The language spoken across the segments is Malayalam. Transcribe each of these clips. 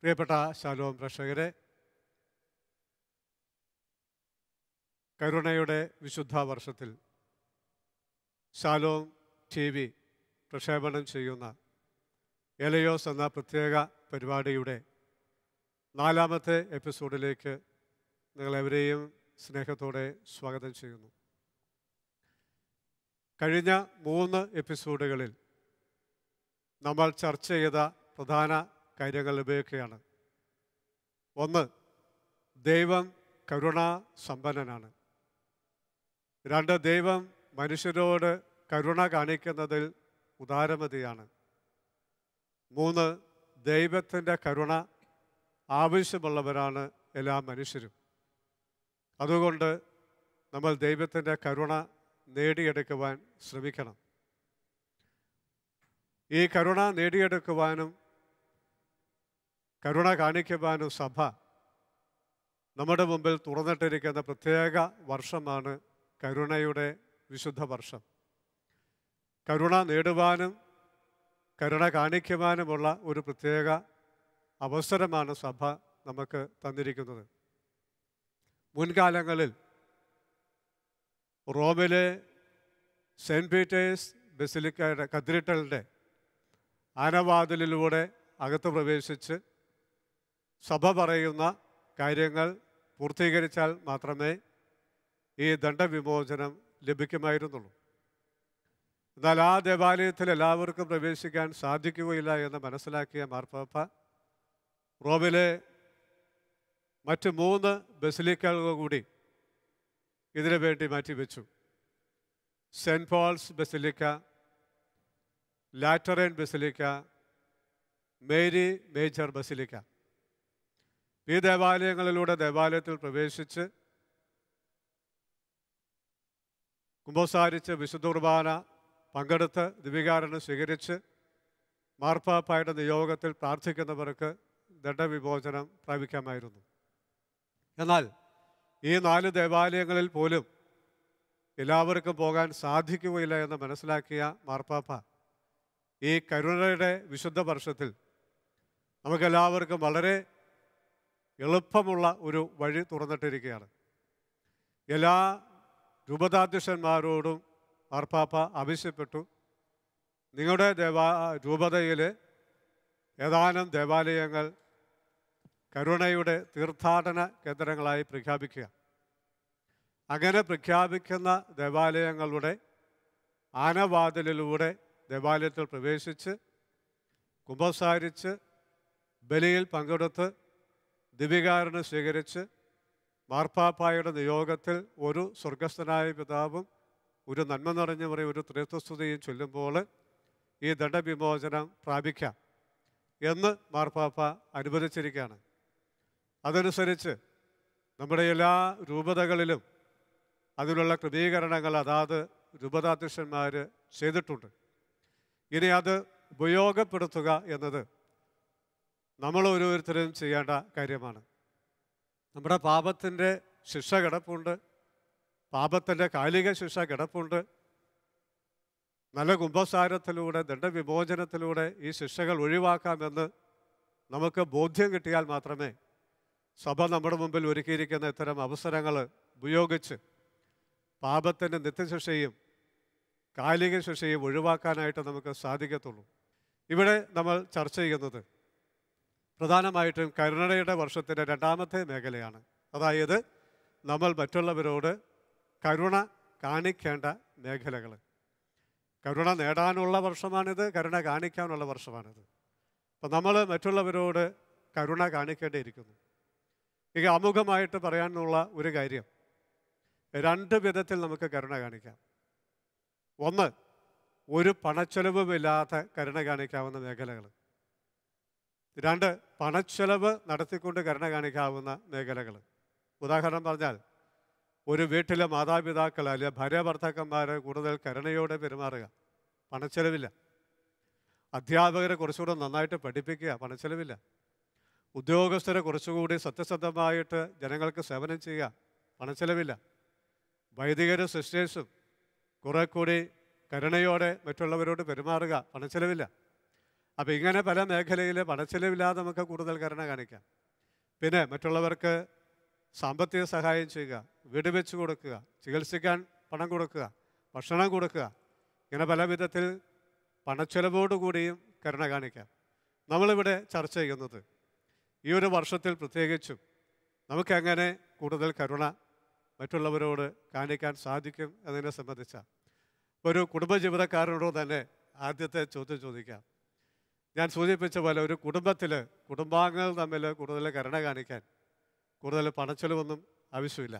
പ്രിയപ്പെട്ട ശാലോം പ്രേക്ഷകരെ കരുണയുടെ വിശുദ്ധ വർഷത്തിൽ ശാലോം ടി വി പ്രക്ഷേപണം ചെയ്യുന്ന എലയോസ് എന്ന പ്രത്യേക പരിപാടിയുടെ നാലാമത്തെ എപ്പിസോഡിലേക്ക് നിങ്ങളെവരെയും സ്നേഹത്തോടെ സ്വാഗതം ചെയ്യുന്നു കഴിഞ്ഞ മൂന്ന് എപ്പിസോഡുകളിൽ നമ്മൾ ചർച്ച ചെയ്ത പ്രധാന കാര്യങ്ങൾ ലഭ്യക്കുകയാണ് ഒന്ന് ദൈവം കരുണാസമ്പന്നനാണ് സമ്പന്നനാണ് രണ്ട് ദൈവം മനുഷ്യരോട് കരുണ കാണിക്കുന്നതിൽ ഉദാരമതിയാണ് മൂന്ന് ദൈവത്തിൻ്റെ കരുണ ആവശ്യമുള്ളവരാണ് എല്ലാ മനുഷ്യരും അതുകൊണ്ട് നമ്മൾ ദൈവത്തിൻ്റെ കരുണ നേടിയെടുക്കുവാൻ ശ്രമിക്കണം ഈ കരുണ നേടിയെടുക്കുവാനും കരുണ കാണിക്കുവാനും സഭ നമ്മുടെ മുമ്പിൽ തുറന്നിട്ടിരിക്കുന്ന പ്രത്യേക വർഷമാണ് കരുണയുടെ വിശുദ്ധ വർഷം കരുണ നേടുവാനും കരുണ കാണിക്കുവാനുമുള്ള ഒരു പ്രത്യേക അവസരമാണ് സഭ നമുക്ക് തന്നിരിക്കുന്നത് മുൻകാലങ്ങളിൽ റോമിലെ സെൻറ്റ് പീറ്റേഴ്സ് ബെസിലിക്കയുടെ കത്തീഡ്രലിൻ്റെ ആനവാതിലിലൂടെ അകത്ത് പ്രവേശിച്ച് സഭ പറയുന്ന കാര്യങ്ങൾ പൂർത്തീകരിച്ചാൽ മാത്രമേ ഈ ദണ്ഡവിമോചനം ലഭിക്കുമായിരുന്നുള്ളൂ എന്നാൽ ആ ദേവാലയത്തിൽ എല്ലാവർക്കും പ്രവേശിക്കാൻ സാധിക്കുകയില്ല എന്ന് മനസ്സിലാക്കിയ മാർപ്പാപ്പ റോമിലെ മറ്റ് മൂന്ന് ബസിലിക്കകൾ കൂടി ഇതിനു വേണ്ടി മാറ്റിവെച്ചു Saint Paul's Basilica Lateran Basilica Mary Major Basilica ഈ ദേവാലയങ്ങളിലൂടെ ദേവാലയത്തിൽ പ്രവേശിച്ച് കുംഭസാരിച്ച് വിശുദ്ധ കുർബാന പങ്കെടുത്ത് ദിവികാരണം സ്വീകരിച്ച് മാർപ്പാപ്പായുടെ നിയോഗത്തിൽ പ്രാർത്ഥിക്കുന്നവർക്ക് ദണ്ഡവിമോചനം പ്രാപിക്കാമായിരുന്നു എന്നാൽ ഈ നാല് ദേവാലയങ്ങളിൽ പോലും എല്ലാവർക്കും പോകാൻ സാധിക്കുകയില്ല എന്ന് മനസ്സിലാക്കിയ മാർപ്പാപ്പ ഈ കരുണയുടെ വിശുദ്ധ വർഷത്തിൽ നമുക്കെല്ലാവർക്കും വളരെ എളുപ്പമുള്ള ഒരു വഴി തുറന്നിട്ടിരിക്കുകയാണ് എല്ലാ രൂപതാധ്യക്ഷന്മാരോടും മാർപ്പാപ്പ ആവശ്യപ്പെട്ടു നിങ്ങളുടെ ദേവാ രൂപതയിൽ ഏതാനും ദേവാലയങ്ങൾ കരുണയുടെ തീർത്ഥാടന കേന്ദ്രങ്ങളായി പ്രഖ്യാപിക്കുക അങ്ങനെ പ്രഖ്യാപിക്കുന്ന ദേവാലയങ്ങളുടെ ആനവാതിലിലൂടെ ദേവാലയത്തിൽ പ്രവേശിച്ച് കുംഭസാരിച്ച് ബലിയിൽ പങ്കെടുത്ത് ദിവ്യകാരനെ സ്വീകരിച്ച് മാർപ്പാപ്പായുടെ നിയോഗത്തിൽ ഒരു സ്വർഗസ്ഥനായ പിതാവും ഒരു നന്മ നിറഞ്ഞ പറയും ഒരു ത്രിത്വസ്തുതിയും ചൊല്ലുമ്പോൾ ഈ ദണ്ഡവിമോചനം പ്രാപിക്കാം എന്ന് മാർപ്പാപ്പ അനുവദിച്ചിരിക്കുകയാണ് അതനുസരിച്ച് നമ്മുടെ എല്ലാ രൂപതകളിലും അതിനുള്ള ക്രമീകരണങ്ങൾ അതാത് രൂപതാധ്യക്ഷന്മാർ ചെയ്തിട്ടുണ്ട് ഇനി അത് ഉപയോഗപ്പെടുത്തുക എന്നത് നമ്മൾ ഓരോരുത്തരും ചെയ്യേണ്ട കാര്യമാണ് നമ്മുടെ പാപത്തിൻ്റെ ശിക്ഷ കിടപ്പുണ്ട് പാപത്തിൻ്റെ കാലിക ശിക്ഷ കിടപ്പുണ്ട് നല്ല കുംഭസാരത്തിലൂടെ ദണ്ഡവിമോചനത്തിലൂടെ ഈ ശിക്ഷകൾ ഒഴിവാക്കാമെന്ന് നമുക്ക് ബോധ്യം കിട്ടിയാൽ മാത്രമേ സഭ നമ്മുടെ മുമ്പിൽ ഒരുക്കിയിരിക്കുന്ന ഇത്തരം അവസരങ്ങൾ ഉപയോഗിച്ച് പാപത്തിൻ്റെ നിത്യശിക്ഷയും കാലിക ശിക്ഷയും ഒഴിവാക്കാനായിട്ട് നമുക്ക് സാധിക്കത്തുള്ളൂ ഇവിടെ നമ്മൾ ചർച്ച ചെയ്യുന്നത് പ്രധാനമായിട്ടും കരുണയുടെ വർഷത്തിൻ്റെ രണ്ടാമത്തെ മേഖലയാണ് അതായത് നമ്മൾ മറ്റുള്ളവരോട് കരുണ കാണിക്കേണ്ട മേഖലകൾ കരുണ നേടാനുള്ള വർഷമാണിത് കരുണ കാണിക്കാനുള്ള വർഷമാണിത് അപ്പം നമ്മൾ മറ്റുള്ളവരോട് കരുണ കാണിക്കേണ്ടിയിരിക്കുന്നു ഇക അമുഖമായിട്ട് പറയാനുള്ള ഒരു കാര്യം രണ്ട് വിധത്തിൽ നമുക്ക് കരുണ കാണിക്കാം ഒന്ന് ഒരു പണച്ചെലവുമില്ലാത്ത കരുണ കാണിക്കാവുന്ന മേഖലകൾ രണ്ട് പണച്ചെലവ് നടത്തിക്കൊണ്ട് കരുണ കാണിക്കാവുന്ന മേഖലകൾ ഉദാഹരണം പറഞ്ഞാൽ ഒരു വീട്ടിലെ മാതാപിതാക്കൾ അല്ലെങ്കിൽ ഭാര്യ ഭർത്താക്കന്മാർ കൂടുതൽ കരുണയോടെ പെരുമാറുക പണച്ചെലവില്ല അധ്യാപകരെ കുറച്ചുകൂടെ നന്നായിട്ട് പഠിപ്പിക്കുക പണച്ചെലവില്ല ഉദ്യോഗസ്ഥരെ കുറച്ചുകൂടി സത്യസന്ധമായിട്ട് ജനങ്ങൾക്ക് സേവനം ചെയ്യുക പണച്ചെലവില്ല വൈദികരും സിസ്റ്റേഴ്സും കുറെ കൂടി കരുണയോടെ മറ്റുള്ളവരോട് പെരുമാറുക പണച്ചെലവില്ല അപ്പോൾ ഇങ്ങനെ പല മേഖലയിൽ പണച്ചിലവില്ലാതെ നമുക്ക് കൂടുതൽ കരുണ കാണിക്കാം പിന്നെ മറ്റുള്ളവർക്ക് സാമ്പത്തിക സഹായം ചെയ്യുക വീട് വെച്ച് കൊടുക്കുക ചികിത്സിക്കാൻ പണം കൊടുക്കുക ഭക്ഷണം കൊടുക്കുക ഇങ്ങനെ പല വിധത്തിൽ പണച്ചെലവോടുകൂടിയും കരുണ കാണിക്കാം നമ്മളിവിടെ ചർച്ച ചെയ്യുന്നത് ഈ ഒരു വർഷത്തിൽ പ്രത്യേകിച്ചും നമുക്കെങ്ങനെ കൂടുതൽ കരുണ മറ്റുള്ളവരോട് കാണിക്കാൻ സാധിക്കും എന്നതിനെ സംബന്ധിച്ച ഒരു കുടുംബജീവിതക്കാരനോട് തന്നെ ആദ്യത്തെ ചോദ്യം ചോദിക്കാം ഞാൻ സൂചിപ്പിച്ച പോലെ ഒരു കുടുംബത്തിൽ കുടുംബാംഗങ്ങൾ തമ്മിൽ കൂടുതൽ കരുണ കാണിക്കാൻ കൂടുതൽ പണച്ചെലവൊന്നും ആവശ്യമില്ല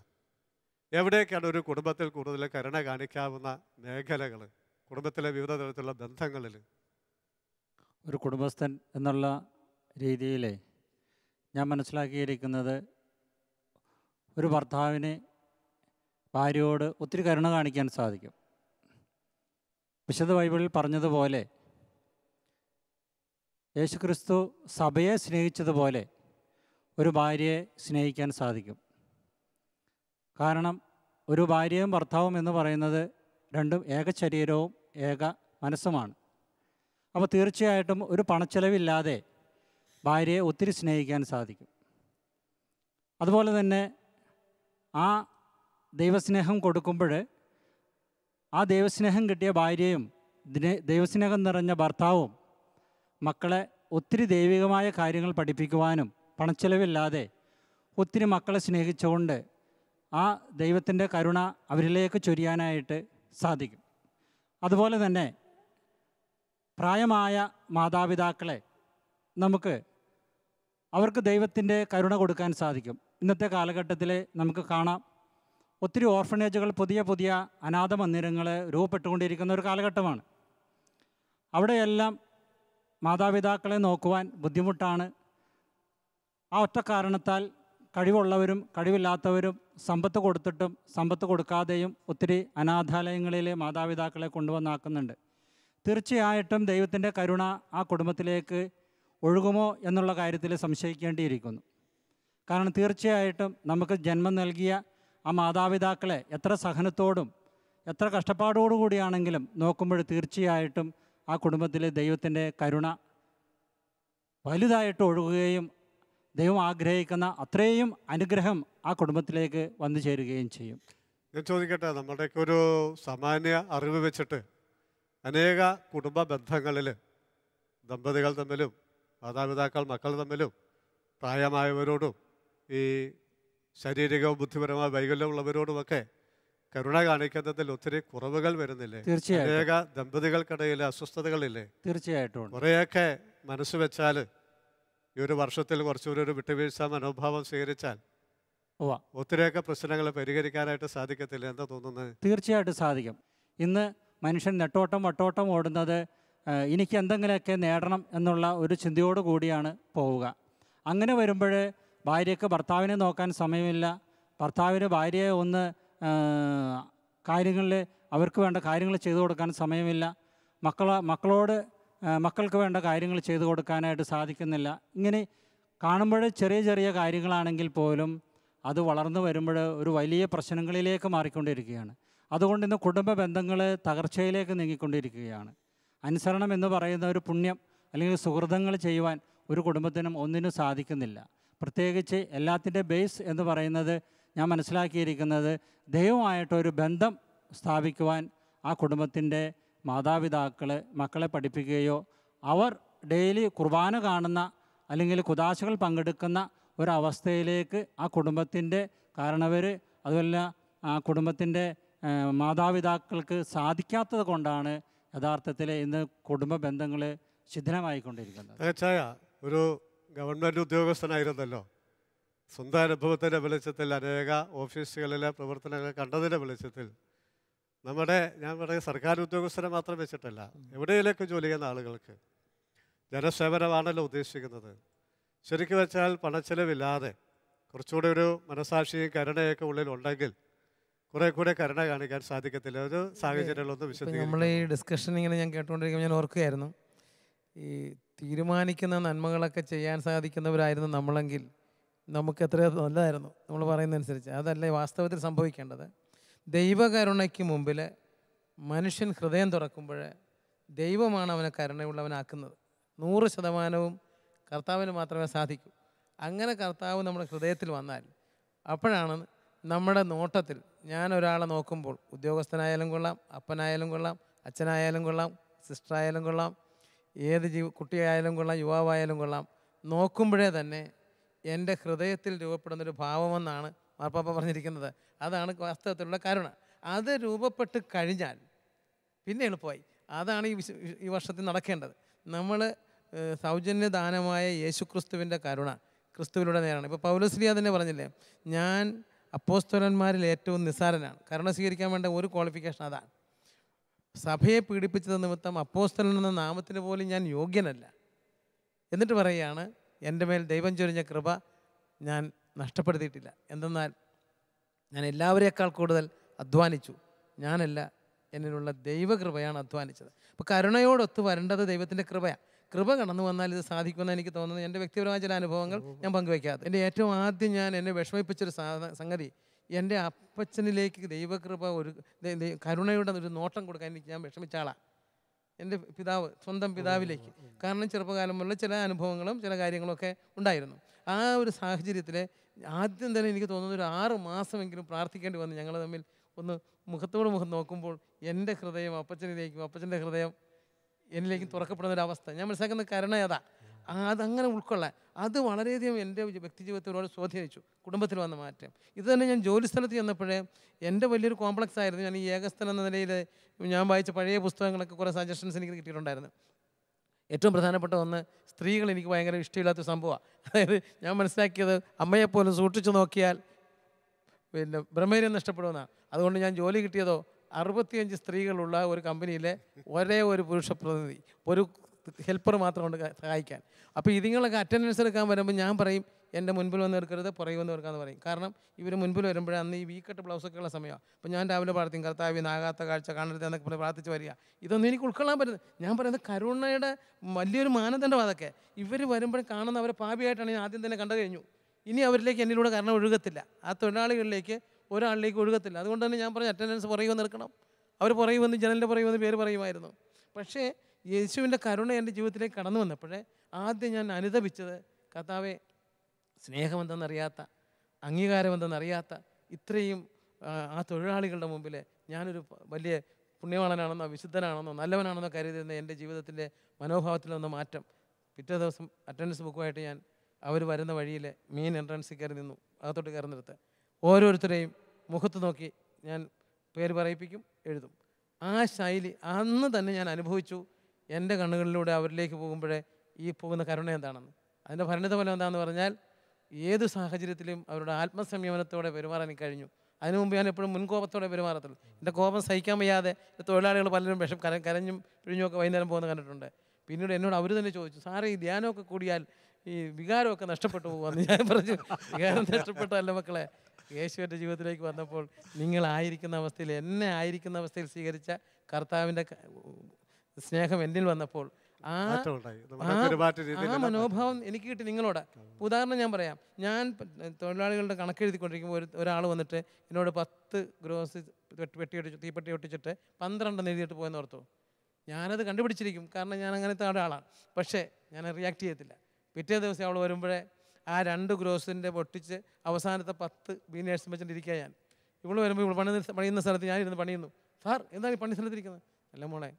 എവിടെയൊക്കെയാണ് ഒരു കുടുംബത്തിൽ കൂടുതൽ കരുണ കാണിക്കാവുന്ന മേഖലകൾ കുടുംബത്തിലെ വിവിധ തരത്തിലുള്ള ബന്ധങ്ങളിൽ ഒരു കുടുംബസ്ഥൻ എന്നുള്ള രീതിയിൽ ഞാൻ മനസ്സിലാക്കിയിരിക്കുന്നത് ഒരു ഭർത്താവിന് ഭാര്യയോട് ഒത്തിരി കരുണ കാണിക്കാൻ സാധിക്കും വിശുദ്ധ ബൈബിളിൽ പറഞ്ഞതുപോലെ യേശുക്രിസ്തു സഭയെ സ്നേഹിച്ചതുപോലെ ഒരു ഭാര്യയെ സ്നേഹിക്കാൻ സാധിക്കും കാരണം ഒരു ഭാര്യയും ഭർത്താവും എന്ന് പറയുന്നത് രണ്ടും ഏക ശരീരവും ഏക മനസ്സുമാണ് അപ്പോൾ തീർച്ചയായിട്ടും ഒരു പണച്ചെലവില്ലാതെ ഭാര്യയെ ഒത്തിരി സ്നേഹിക്കാൻ സാധിക്കും അതുപോലെ തന്നെ ആ ദൈവസ്നേഹം കൊടുക്കുമ്പോൾ ആ ദൈവസ്നേഹം കിട്ടിയ ഭാര്യയും ദൈവസ്നേഹം നിറഞ്ഞ ഭർത്താവും മക്കളെ ഒത്തിരി ദൈവികമായ കാര്യങ്ങൾ പഠിപ്പിക്കുവാനും പണച്ചെലവില്ലാതെ ഒത്തിരി മക്കളെ സ്നേഹിച്ചുകൊണ്ട് ആ ദൈവത്തിൻ്റെ കരുണ അവരിലേക്ക് ചൊരിയാനായിട്ട് സാധിക്കും അതുപോലെ തന്നെ പ്രായമായ മാതാപിതാക്കളെ നമുക്ക് അവർക്ക് ദൈവത്തിൻ്റെ കരുണ കൊടുക്കാൻ സാധിക്കും ഇന്നത്തെ കാലഘട്ടത്തിൽ നമുക്ക് കാണാം ഒത്തിരി ഓർഫനേജുകൾ പുതിയ പുതിയ അനാഥ മന്ദിരങ്ങൾ രൂപപ്പെട്ടുകൊണ്ടിരിക്കുന്ന ഒരു കാലഘട്ടമാണ് അവിടെയെല്ലാം മാതാപിതാക്കളെ നോക്കുവാൻ ബുദ്ധിമുട്ടാണ് ആ ഒറ്റ കാരണത്താൽ കഴിവുള്ളവരും കഴിവില്ലാത്തവരും സമ്പത്ത് കൊടുത്തിട്ടും സമ്പത്ത് കൊടുക്കാതെയും ഒത്തിരി അനാഥാലയങ്ങളിലെ മാതാപിതാക്കളെ കൊണ്ടുവന്നാക്കുന്നുണ്ട് തീർച്ചയായിട്ടും ദൈവത്തിൻ്റെ കരുണ ആ കുടുംബത്തിലേക്ക് ഒഴുകുമോ എന്നുള്ള കാര്യത്തിൽ സംശയിക്കേണ്ടിയിരിക്കുന്നു കാരണം തീർച്ചയായിട്ടും നമുക്ക് ജന്മം നൽകിയ ആ മാതാപിതാക്കളെ എത്ര സഹനത്തോടും എത്ര കഷ്ടപ്പാടോടുകൂടിയാണെങ്കിലും നോക്കുമ്പോൾ തീർച്ചയായിട്ടും ആ കുടുംബത്തിലെ ദൈവത്തിൻ്റെ കരുണ വലുതായിട്ട് ഒഴുകുകയും ദൈവം ആഗ്രഹിക്കുന്ന അത്രയും അനുഗ്രഹം ആ കുടുംബത്തിലേക്ക് വന്നു ചേരുകയും ചെയ്യും ഞാൻ ചോദിക്കട്ടെ നമ്മുടെയൊക്കെ ഒരു സാമാന്യ അറിവ് വെച്ചിട്ട് അനേക കുടുംബ ബന്ധങ്ങളിൽ ദമ്പതികൾ തമ്മിലും മാതാപിതാക്കൾ മക്കൾ തമ്മിലും പ്രായമായവരോടും ഈ ശാരീരികവും ബുദ്ധിപരമായ വൈകല്യമുള്ളവരോടുമൊക്കെ കരുണ കാണിക്കുന്നതിൽ ഒത്തിരി കുറവുകൾ വരുന്നില്ലേ തീർച്ചയായും അനേക ദമ്പതികൾക്കിടയിലെ അസ്വസ്ഥതകളില്ലേ തീർച്ചയായിട്ടും കുറേയൊക്കെ മനസ്സ് വെച്ചാൽ ഈ ഒരു വർഷത്തിൽ കുറച്ചുകൂടി ഒരു വിട്ടുവീഴ്ച മനോഭാവം സ്വീകരിച്ചാൽ ഒത്തിരിയൊക്കെ പ്രശ്നങ്ങൾ പരിഹരിക്കാനായിട്ട് സാധിക്കത്തില്ല എന്താ തോന്നുന്നത് തീർച്ചയായിട്ടും സാധിക്കും ഇന്ന് മനുഷ്യൻ നെട്ടോട്ടം വട്ടോട്ടം ഓടുന്നത് എനിക്ക് എന്തെങ്കിലുമൊക്കെ നേടണം എന്നുള്ള ഒരു ചിന്തയോടു കൂടിയാണ് പോവുക അങ്ങനെ വരുമ്പോൾ ഭാര്യയ്ക്ക് ഭർത്താവിനെ നോക്കാൻ സമയമില്ല ഭർത്താവിന് ഭാര്യയെ ഒന്ന് കാര്യങ്ങളിൽ അവർക്ക് വേണ്ട കാര്യങ്ങൾ ചെയ്തു കൊടുക്കാൻ സമയമില്ല മക്കൾ മക്കളോട് മക്കൾക്ക് വേണ്ട കാര്യങ്ങൾ ചെയ്തു കൊടുക്കാനായിട്ട് സാധിക്കുന്നില്ല ഇങ്ങനെ കാണുമ്പോൾ ചെറിയ ചെറിയ കാര്യങ്ങളാണെങ്കിൽ പോലും അത് വളർന്നു വരുമ്പോൾ ഒരു വലിയ പ്രശ്നങ്ങളിലേക്ക് മാറിക്കൊണ്ടിരിക്കുകയാണ് അതുകൊണ്ട് ഇന്ന് കുടുംബ ബന്ധങ്ങൾ തകർച്ചയിലേക്ക് നീങ്ങിക്കൊണ്ടിരിക്കുകയാണ് അനുസരണം എന്ന് പറയുന്ന ഒരു പുണ്യം അല്ലെങ്കിൽ സുഹൃതങ്ങൾ ചെയ്യുവാൻ ഒരു കുടുംബത്തിനും ഒന്നിനും സാധിക്കുന്നില്ല പ്രത്യേകിച്ച് എല്ലാത്തിൻ്റെ ബേസ് എന്ന് പറയുന്നത് ഞാൻ മനസ്സിലാക്കിയിരിക്കുന്നത് ദൈവമായിട്ടൊരു ബന്ധം സ്ഥാപിക്കുവാൻ ആ കുടുംബത്തിൻ്റെ മാതാപിതാക്കൾ മക്കളെ പഠിപ്പിക്കുകയോ അവർ ഡെയിലി കുർബാന കാണുന്ന അല്ലെങ്കിൽ കുദാശകൾ പങ്കെടുക്കുന്ന ഒരവസ്ഥയിലേക്ക് ആ കുടുംബത്തിൻ്റെ കാരണവർ അതുമല്ല ആ കുടുംബത്തിൻ്റെ മാതാപിതാക്കൾക്ക് സാധിക്കാത്തത് കൊണ്ടാണ് യഥാർത്ഥത്തിൽ ഇന്ന് കുടുംബ ബന്ധങ്ങൾ ശിഥിലമായിക്കൊണ്ടിരിക്കുന്നത് തികച്ചായ ഒരു ഗവൺമെൻറ് ഉദ്യോഗസ്ഥനായിരുന്നല്ലോ സ്വന്തം അനുഭവത്തിൻ്റെ വെളിച്ചത്തിൽ അനേക ഓഫീസുകളിലെ പ്രവർത്തനങ്ങൾ കണ്ടതിൻ്റെ വെളിച്ചത്തിൽ നമ്മുടെ ഞാൻ പറയുക സർക്കാർ ഉദ്യോഗസ്ഥരെ മാത്രം വെച്ചിട്ടല്ല എവിടെയെങ്കിലൊക്കെ ജോലി ചെയ്യുന്ന ആളുകൾക്ക് ജനസേവനമാണല്ലോ ഉദ്ദേശിക്കുന്നത് ശരിക്കും വെച്ചാൽ പണച്ചെലവില്ലാതെ കുറച്ചുകൂടെ ഒരു മനസാക്ഷിയും കരുണയൊക്കെ ഉള്ളിൽ ഉണ്ടെങ്കിൽ കുറെ കൂടെ കരുണ കാണിക്കാൻ സാധിക്കത്തില്ല ഒരു സാഹചര്യങ്ങളൊന്നും വിശ്വസിക്കും നമ്മൾ ഈ ഡിസ്കഷൻ ഇങ്ങനെ ഞാൻ കേട്ടുകൊണ്ടിരിക്കുമ്പോൾ ഞാൻ ഓർക്കുകയായിരുന്നു ഈ തീരുമാനിക്കുന്ന നന്മകളൊക്കെ ചെയ്യാൻ സാധിക്കുന്നവരായിരുന്നു നമ്മളെങ്കിൽ നമുക്ക് എത്രയോ നല്ലതായിരുന്നു നമ്മൾ പറയുന്നതനുസരിച്ച് അതല്ല വാസ്തവത്തിൽ സംഭവിക്കേണ്ടത് ദൈവകരുണയ്ക്ക് മുമ്പിൽ മനുഷ്യൻ ഹൃദയം തുറക്കുമ്പോൾ ദൈവമാണ് അവനെ കരുണയുള്ളവനാക്കുന്നത് നൂറ് ശതമാനവും കർത്താവിന് മാത്രമേ സാധിക്കൂ അങ്ങനെ കർത്താവ് നമ്മുടെ ഹൃദയത്തിൽ വന്നാൽ അപ്പോഴാണ് നമ്മുടെ നോട്ടത്തിൽ ഞാൻ ഒരാളെ നോക്കുമ്പോൾ ഉദ്യോഗസ്ഥനായാലും കൊള്ളാം അപ്പനായാലും കൊള്ളാം അച്ഛനായാലും കൊള്ളാം സിസ്റ്ററായാലും കൊള്ളാം ഏത് ജീവ കുട്ടിയായാലും കൊള്ളാം യുവാവായാലും കൊള്ളാം നോക്കുമ്പോഴേ തന്നെ എൻ്റെ ഹൃദയത്തിൽ രൂപപ്പെടുന്ന ഒരു ഭാവമെന്നാണ് മാർപ്പാപ്പ പറഞ്ഞിരിക്കുന്നത് അതാണ് വാസ്തവത്തിലുള്ള കരുണ അത് രൂപപ്പെട്ട് കഴിഞ്ഞാൽ പിന്നെ എളുപ്പമായി അതാണ് ഈ ഈ വർഷത്തിൽ നടക്കേണ്ടത് നമ്മൾ സൗജന്യദാനമായ യേശുക്രിസ്തുവിൻ്റെ കരുണ ക്രിസ്തുവിലൂടെ നേരാണ് ഇപ്പോൾ പൗലശ്രീയ തന്നെ പറഞ്ഞില്ലേ ഞാൻ അപ്പോസ്തോലന്മാരിൽ ഏറ്റവും നിസ്സാരനാണ് കരുണ സ്വീകരിക്കാൻ വേണ്ട ഒരു ക്വാളിഫിക്കേഷൻ അതാണ് സഭയെ പീഡിപ്പിച്ചത് നിമിത്തം അപ്പോസ്തലൻ എന്ന നാമത്തിന് പോലും ഞാൻ യോഗ്യനല്ല എന്നിട്ട് പറയുകയാണ് എൻ്റെ മേൽ ദൈവം ചൊരിഞ്ഞ കൃപ ഞാൻ നഷ്ടപ്പെടുത്തിയിട്ടില്ല എന്തെന്നാൽ ഞാൻ എല്ലാവരേക്കാൾ കൂടുതൽ അധ്വാനിച്ചു ഞാനല്ല എന്നിലുള്ള ദൈവകൃപയാണ് അധ്വാനിച്ചത് അപ്പോൾ കരുണയോടൊത്ത് വരേണ്ടത് ദൈവത്തിൻ്റെ കൃപയാണ് കൃപ കടന്നു വന്നാൽ ഇത് സാധിക്കുമെന്ന് എനിക്ക് തോന്നുന്നത് എൻ്റെ വ്യക്തിപരമായ ചില അനുഭവങ്ങൾ ഞാൻ പങ്കുവയ്ക്കാത്ത എൻ്റെ ഏറ്റവും ആദ്യം ഞാൻ എന്നെ വിഷമിപ്പിച്ചൊരു സംഗതി എൻ്റെ അപ്പച്ചനിലേക്ക് ദൈവകൃപ ഒരു കരുണയുടെ ഒരു നോട്ടം കൊടുക്കാൻ എനിക്ക് ഞാൻ വിഷമിച്ച ആളാണ് എൻ്റെ പിതാവ് സ്വന്തം പിതാവിലേക്ക് കാരണം ചെറുപ്പകാലം മുതലുള്ള ചില അനുഭവങ്ങളും ചില കാര്യങ്ങളൊക്കെ ഉണ്ടായിരുന്നു ആ ഒരു സാഹചര്യത്തിൽ ആദ്യം തന്നെ എനിക്ക് തോന്നുന്ന ഒരു ആറ് മാസമെങ്കിലും പ്രാർത്ഥിക്കേണ്ടി വന്നു ഞങ്ങൾ തമ്മിൽ ഒന്ന് മുഖത്തോട് മുഖം നോക്കുമ്പോൾ എൻ്റെ ഹൃദയം അപ്പച്ചനിലേക്കും അപ്പച്ചൻ്റെ ഹൃദയം എന്നിലേക്കും തുറക്കപ്പെടുന്ന ഒരു അവസ്ഥ ഞാൻ മനസ്സിലാക്കുന്ന കരുണ ഏതാ അതങ്ങനെ ഉൾക്കൊള്ളാൻ അത് വളരെയധികം എൻ്റെ വ്യക്തി ഒരുപാട് സ്വാധീനിച്ചു കുടുംബത്തിൽ വന്ന മാറ്റം ഇത് തന്നെ ഞാൻ ജോലി സ്ഥലത്ത് ചെന്നപ്പോഴേ എൻ്റെ വലിയൊരു കോംപ്ലക്സ് ആയിരുന്നു ഞാൻ ഈ ഏകസ്ഥൻ എന്ന നിലയിൽ ഞാൻ വായിച്ച പഴയ പുസ്തകങ്ങളൊക്കെ കുറേ സജഷൻസ് എനിക്ക് കിട്ടിയിട്ടുണ്ടായിരുന്നു ഏറ്റവും പ്രധാനപ്പെട്ട ഒന്ന് സ്ത്രീകൾ എനിക്ക് ഭയങ്കര ഇഷ്ടമില്ലാത്ത സംഭവമാണ് അതായത് ഞാൻ മനസ്സിലാക്കിയത് അമ്മയെപ്പോലും സൂക്ഷിച്ചു നോക്കിയാൽ പിന്നെ ബ്രഹ്മചര്യം നഷ്ടപ്പെടുമെന്നാണ് അതുകൊണ്ട് ഞാൻ ജോലി കിട്ടിയതോ അറുപത്തിയഞ്ച് സ്ത്രീകളുള്ള ഒരു കമ്പനിയിലെ ഒരേ ഒരു പുരുഷ പ്രതിനിധി ഒരു ഹെൽപ്പർ മാത്രം കൊണ്ട് സഹായിക്കാൻ അപ്പോൾ ഇതിങ്ങളൊക്കെ അറ്റൻഡൻസ് എടുക്കാൻ വരുമ്പോൾ ഞാൻ പറയും എൻ്റെ മുൻപിൽ വന്ന് എടുക്കരുത് പുറകിൽ വന്ന് എടുക്കാന്ന് പറയും കാരണം ഇവർ മുൻപിൽ വരുമ്പോഴേ അന്ന് ഈ വീക്കട്ട് ബ്ലൗസൊക്കെ ഉള്ള സമയമാണ് അപ്പോൾ ഞാൻ രാവിലെ പ്രാർത്ഥിക്കും കർത്താവ് നാകാത്ത കാഴ്ച കാണരുത് എന്നൊക്കെ പറഞ്ഞ് പ്രാർത്ഥിച്ച് വരിക ഇതൊന്നും എനിക്ക് ഉൾക്കൊള്ളാൻ പറ്റുന്നത് ഞാൻ പറയുന്നത് കരുണയുടെ വലിയൊരു മാനദണ്ഡം അതൊക്കെ ഇവർ കാണുന്ന അവരെ പാപിയായിട്ടാണ് ഞാൻ ആദ്യം തന്നെ കണ്ടു കഴിഞ്ഞു ഇനി അവരിലേക്ക് എന്നിലൂടെ കാരണം ഒഴുകത്തില്ല ആ തൊഴിലാളികളിലേക്ക് ഒരാളിലേക്ക് ഒഴുകത്തില്ല അതുകൊണ്ട് തന്നെ ഞാൻ പറഞ്ഞു അറ്റൻഡൻസ് പുറകെ വന്ന് എടുക്കണം അവർ പുറകെ വന്ന് ജനലിൻ്റെ പുറകെ വന്ന് പേര് പറയുമായിരുന്നു പക്ഷേ യേശുവിൻ്റെ കരുണ എൻ്റെ ജീവിതത്തിലേക്ക് കടന്നു വന്നപ്പോഴേ ആദ്യം ഞാൻ അനുദപിച്ചത് കർത്താവെ സ്നേഹമെന്തെന്നറിയാത്ത അംഗീകാരമെന്തെന്നറിയാത്ത ഇത്രയും ആ തൊഴിലാളികളുടെ മുമ്പിൽ ഞാനൊരു വലിയ പുണ്യവാളനാണെന്നോ വിശുദ്ധനാണെന്നോ നല്ലവനാണെന്നോ കരുതിയിരുന്ന എൻ്റെ ജീവിതത്തിൻ്റെ മനോഭാവത്തിൽ വന്ന മാറ്റം പിറ്റേ ദിവസം അറ്റൻഡൻസ് ബുക്കുമായിട്ട് ഞാൻ അവർ വരുന്ന വഴിയിൽ മെയിൻ എൻട്രൻസിൽ കയറി നിന്നു അകത്തോട്ട് കയറി നിർത്ത് ഓരോരുത്തരെയും മുഖത്ത് നോക്കി ഞാൻ പേര് പറയിപ്പിക്കും എഴുതും ആ ശൈലി അന്ന് തന്നെ ഞാൻ അനുഭവിച്ചു എൻ്റെ കണ്ണുകളിലൂടെ അവരിലേക്ക് പോകുമ്പോഴേ ഈ പോകുന്ന കരുണ എന്താണെന്ന് അതിൻ്റെ ഫലം എന്താണെന്ന് പറഞ്ഞാൽ ഏത് സാഹചര്യത്തിലും അവരുടെ ആത്മസംയമനത്തോടെ പെരുമാറാൻ കഴിഞ്ഞു അതിനു മുമ്പ് ഞാൻ എപ്പോഴും മുൻകോപത്തോടെ പെരുമാറത്തുള്ളൂ എൻ്റെ കോപം സഹിക്കാൻ വയ്യാതെ തൊഴിലാളികൾ പലരും വിഷം കര കരഞ്ഞും പിഴിഞ്ഞുമൊക്കെ വൈകുന്നേരം പോകുന്ന കണ്ടിട്ടുണ്ട് പിന്നീട് എന്നോട് അവർ തന്നെ ചോദിച്ചു സാറേ ഈ ധ്യാനമൊക്കെ കൂടിയാൽ ഈ വികാരമൊക്കെ നഷ്ടപ്പെട്ടു പോകുമെന്ന് ഞാൻ പറഞ്ഞു വികാരം നഷ്ടപ്പെട്ടല്ല മക്കളെ യേശുവിൻ്റെ ജീവിതത്തിലേക്ക് വന്നപ്പോൾ നിങ്ങളായിരിക്കുന്ന അവസ്ഥയിൽ എന്നെ ആയിരിക്കുന്ന അവസ്ഥയിൽ സ്വീകരിച്ച കർത്താവിൻ്റെ സ്നേഹം എന്നിൽ വന്നപ്പോൾ ആ മനോഭാവം എനിക്ക് കിട്ടി നിങ്ങളോട് ഉദാഹരണം ഞാൻ പറയാം ഞാൻ തൊഴിലാളികളുടെ കണക്കെഴുതിക്കൊണ്ടിരിക്കുമ്പോൾ ഒരു ഒരാൾ വന്നിട്ട് എന്നോട് പത്ത് ഗ്രോസ് വെട്ടി ഒട്ടിച്ച് തീപ്പെട്ടി ഒട്ടിച്ചിട്ട് പന്ത്രണ്ടെന്ന് എഴുതിയിട്ട് പോയെന്ന് ഓർത്തു ഞാനത് കണ്ടുപിടിച്ചിരിക്കും കാരണം ഞാൻ അങ്ങനത്തെ ഒരാളാണ് പക്ഷേ ഞാൻ റിയാക്ട് ചെയ്യത്തില്ല പിറ്റേ ദിവസം അവൾ വരുമ്പോഴേ ആ രണ്ട് ഗ്രോസിൻ്റെ പൊട്ടിച്ച് അവസാനത്തെ പത്ത് ബീനേഴ്സ് വെച്ചിട്ട് ഇരിക്കുക ഞാൻ ഇവൾ വരുമ്പോൾ ഇവൾ പണി പണിയുന്ന സ്ഥലത്ത് ഞാനിരുന്ന് പണിയുന്നു സാർ എന്താണ് ഈ പണി സ്ഥലത്തിരിക്കുന്നത് അല്ല മോളെ